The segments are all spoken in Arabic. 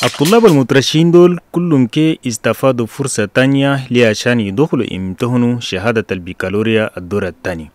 الطلاب المترشحين دول كلهم كي استفادوا فرصة تانية لعشان يدخلوا يمتهنوا شهادة البكالوريا الدور الثاني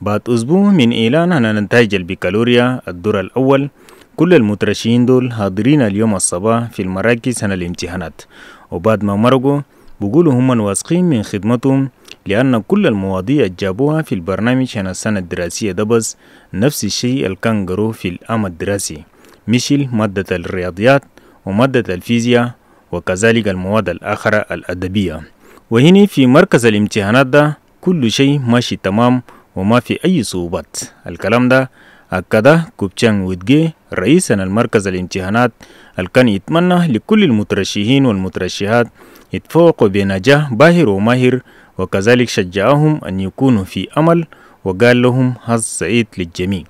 بعد أسبوع من إعلان عن نتائج البكالوريا الدور الأول كل المترشحين دول حاضرين اليوم الصباح في المراكز عن الامتحانات وبعد ما مرقوا بقولوا هم واثقين من خدمتهم لأن كل المواضيع جابوها في البرنامج عن السنة الدراسية دبس نفس الشيء اللي في العام الدراسي مثل مادة الرياضيات ومادة الفيزياء وكذلك المواد الآخرة الأدبية وهنا في مركز الامتحانات ده كل شيء ماشي تمام وما في أي صعوبات الكلام ده أكده كوبتشان ويدجي رئيسا المركز الامتحانات الكان كان يتمنى لكل المترشحين والمترشحات يتفوقوا بنجاح باهر وماهر وكذلك شجعهم أن يكونوا في أمل وقال لهم حظ سعيد للجميع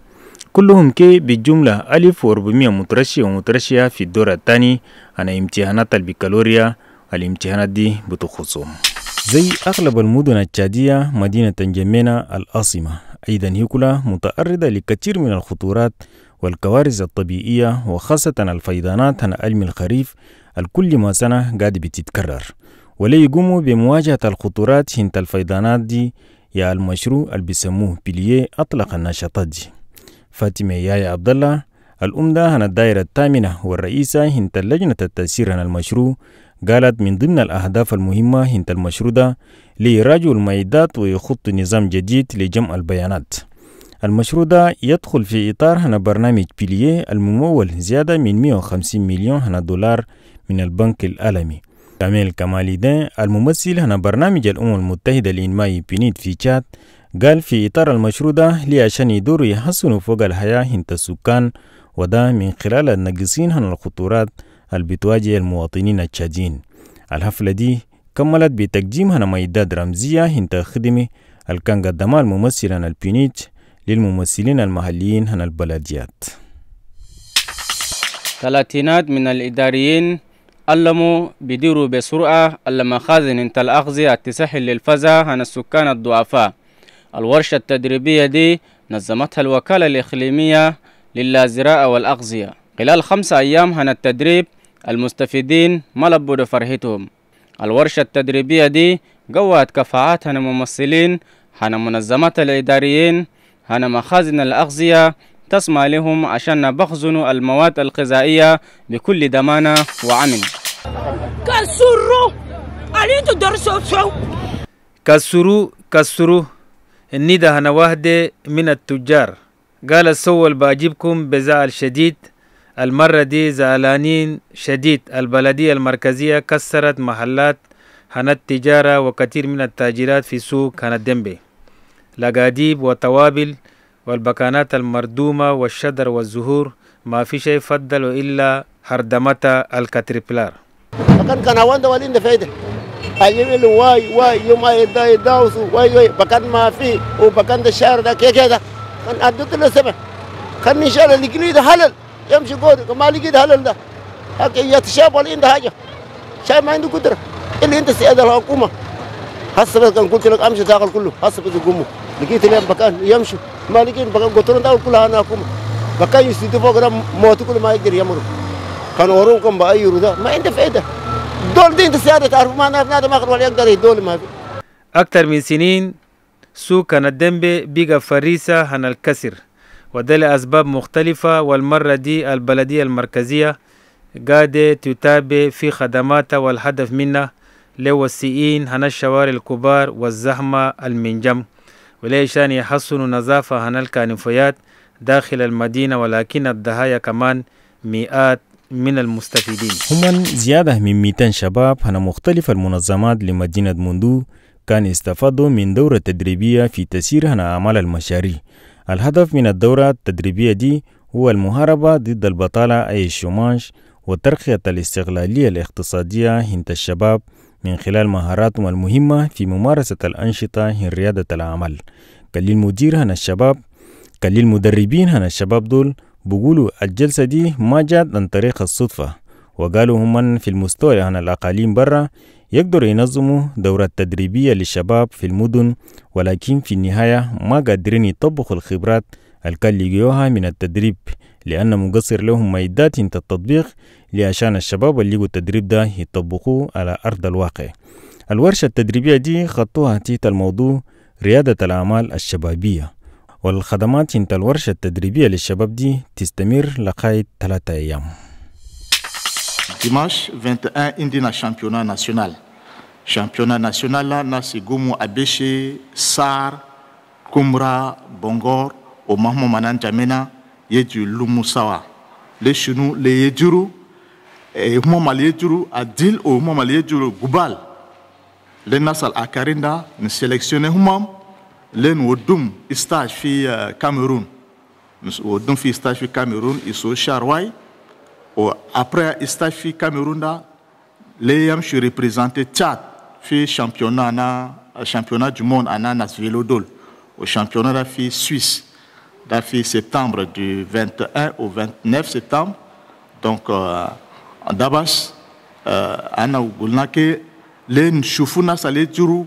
كلهم كي بالجملة وربمية مترشح ومترشية في الدور الثاني عن امتحانات البكالوريا الامتحانات دي بتخصهم زي أغلب المدن التشادية مدينة جمينة العاصمة أيضا هيكولا متعرضة لكثير من الخطورات والكوارث الطبيعية وخاصة الفيضانات عن علم الخريف الكل ما سنة قاعد بتتكرر ولا يقوموا بمواجهة الخطورات هند الفيضانات دي يا المشروع اللي بيسموه بليه أطلق النشاطات دي فاتمة يايا عبد الله الأمدة هنا الدائرة الثامنة والرئيسة هنت اللجنة التأثير عن المشروع قالت من ضمن الأهداف المهمة هنت المشروع ده لإيراج المعدات ويخط نظام جديد لجمع البيانات المشروع ده يدخل في إطار هنا برنامج بيليه الممول زيادة من 150 مليون هنا دولار من البنك العالمي كاميل كماليدين الممثل هنا برنامج الأمم المتحدة لإنماء بنيت في تشاد قال في إطار المشروع ده لعشان يدوروا يحسنوا فوق الحياة انت السكان وده من خلال الناقصين عن الخطورات اللي بتواجه المواطنين التشادين الحفلة دي كملت بتقديم ميداد رمزية هنت خدمة اللي كان قدمها الممثل عن البينيت للممثلين المحليين عن البلديات ثلاثينات من الإداريين علموا بديروا بسرعة المخازن انت الأغذية التسهل للفزع عن السكان الضعفاء الورشة التدريبية دي نظمتها الوكالة الإقليمية للازراء والأغذية خلال خمسة أيام هنا التدريب المستفيدين ما لبوا فرهتهم الورشة التدريبية دي قوت كفاءات هنا ممثلين هنا منظمات الإداريين هنا مخازن الأغذية تسمى لهم عشان بخزنوا المواد الغذائية بكل دمانة وعمل كسروا عليتو درسوا كسروا كسروا إني هنا وحدة من التجار قال السول بأجيبكم بزعل شديد المرة دي زعلانين شديد البلدية المركزية كسرت محلات هنا التجارة وكثير من التاجرات في سوق هنا الدنبي لقاديب وتوابل والبكانات المردومة والشدر والزهور ما في شيء فضل إلا هردمتا الكاتريبلار كان كان هوان ده فايده اجيب واي واي يوم يدا يداوس واي واي بكان ما في وبكان ده الشعر ده كي كده من ادوت له سبع خلني ان شاء الله اللي ده هلل يمشي قودك ما لقيت هلل ده هكي يتشاب ولا عنده حاجه شايف ما عنده قدره اللي انت سياده الحكومه هسه بس كان قلت لك امشي تاكل كله هسه بس قوموا لقيت لهم بكان يمشوا ما لقيت بكان قلت لهم تاكل كلها انا حكومه بكان يسيدوا فوق موت كله ما يقدر يمروا كان وروكم باي ده ما عنده فائده دول دين السيادة تعرف ما نادي ما ولا يقدر يدول ما في أكثر من سنين سو كان الدنبي بيجا فريسة عن الكسر وده لأسباب مختلفة والمرة دي البلدية المركزية قاعدة تتابع في خدماتها والهدف منها لو السيئين عن الشوارع الكبار والزحمة المنجم وليشان يحسنوا نظافة عن الكانفيات داخل المدينة ولكن الضحايا كمان مئات من المستفيدين هم زيادة من 200 شباب من مختلف المنظمات لمدينة موندو كان استفادوا من دورة تدريبية في تسيير هنا أعمال المشاريع الهدف من الدورة التدريبية دي هو المحاربة ضد البطالة أي الشماش وترقية الاستقلالية الاقتصادية عند الشباب من خلال مهاراتهم المهمة في ممارسة الأنشطة هن ريادة الأعمال كل المدير هنا الشباب كل المدربين هنا الشباب دول بيقولوا الجلسة دي ما جات عن طريق الصدفة وقالوا هم في المستوى عن الأقاليم برا يقدروا ينظموا دورات تدريبية للشباب في المدن ولكن في النهاية ما قادرين يطبقوا الخبرات الكل من التدريب لأن مقصر لهم ميدات التطبيق لعشان الشباب اللي يجوا التدريب ده يطبقوه على أرض الواقع الورشة التدريبية دي خطوها تيت الموضوع ريادة الأعمال الشبابية والخدمات انت الورشة التدريبية للشباب دي تستمر لغاية ثلاثة أيام Dimanche 21, Indina Championnat National. Championnat National, là, Nasigumu Abeche, Sar, Kumra, Bongor, Omahmo Manan Jamena, Yedu Lumusawa. Les Chinois, les Yedjuru, et Momal Yedjuru, Adil, ou Momal Yedjuru, Goubal. Les Nasal Akarinda, nous sélectionnons Momal. L'un len wodum stage fi eh, cameroun ou fi stage fi cameroun iso charway Au après stage fi cameroun da je suis représenté tchad fi championnat eh, championnat du monde ana na au championnat da suisse da septembre du 21 au 29 septembre donc euh, en dabas euh, ana gulnake len shufuna sale turu